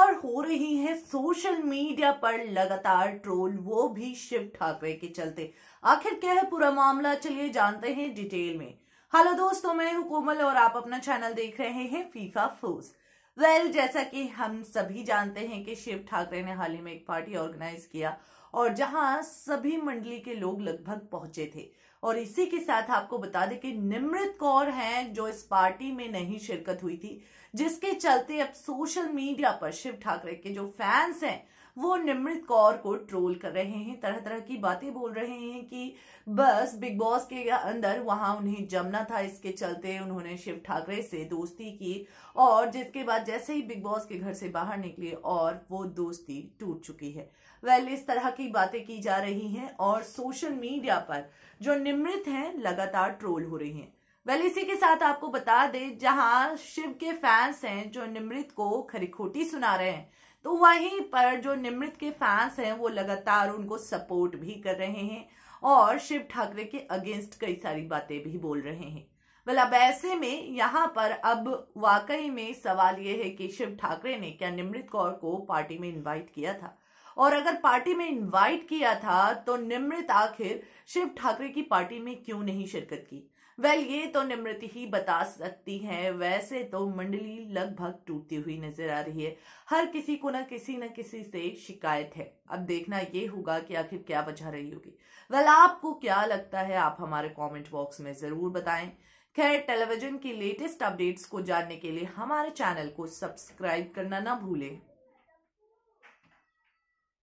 और हो रही है सोशल मीडिया पर लगातार ट्रोल वो भी शिव ठाकरे के चलते आखिर क्या है पूरा मामला चलिए जानते हैं डिटेल में हेलो दोस्तों मैं हूं कोमल और आप अपना चैनल देख रहे हैं फीफा फूस वेल जैसा कि हम सभी जानते हैं कि शिव ठाकरे ने हाल ही में एक पार्टी ऑर्गेनाइज किया और जहां सभी मंडली के लोग लगभग पहुंचे थे और इसी के साथ आपको बता दें कि निमृत कौर हैं जो इस पार्टी में नहीं शिरकत हुई थी जिसके चलते अब सोशल मीडिया पर शिव ठाकरे के जो फैंस हैं वो निमृत कौर को ट्रोल कर रहे हैं तरह तरह की बातें बोल रहे हैं कि बस बिग बॉस के अंदर वहां उन्हें जमना था इसके चलते उन्होंने शिव ठाकरे से दोस्ती की और जिसके बाद जैसे ही बिग बॉस के घर से बाहर निकले और वो दोस्ती टूट चुकी है वेल इस तरह की बातें की जा रही हैं और सोशल मीडिया पर जो निमृत हैं लगातार ट्रोल हो रही हैं वेल well, इसी के साथ आपको बता दें जहां शिव के फैंस हैं जो निमृत को खरीखोटी सुना रहे हैं तो वहीं पर जो निमृत के फैंस हैं वो लगातार उनको सपोर्ट भी कर रहे हैं और शिव ठाकरे के अगेंस्ट कई सारी बातें भी बोल रहे हैं वेल अब ऐसे में यहाँ पर अब वाकई में सवाल ये है कि शिव ठाकरे ने क्या निमृत कौर को पार्टी में इनवाइट किया था और अगर पार्टी में इनवाइट किया था तो निमृत आखिर शिव ठाकरे की पार्टी में क्यों नहीं शिरकत की वेल ये तो निमृति ही बता सकती है वैसे तो मंडली लगभग टूटती हुई नजर आ रही है हर किसी को ना किसी न किसी से शिकायत है अब देखना ये होगा कि आखिर क्या वजह रही होगी वेल आपको क्या लगता है आप हमारे कमेंट बॉक्स में जरूर बताएं खैर टेलीविजन की लेटेस्ट अपडेट्स को जानने के लिए हमारे चैनल को सब्सक्राइब करना ना भूलें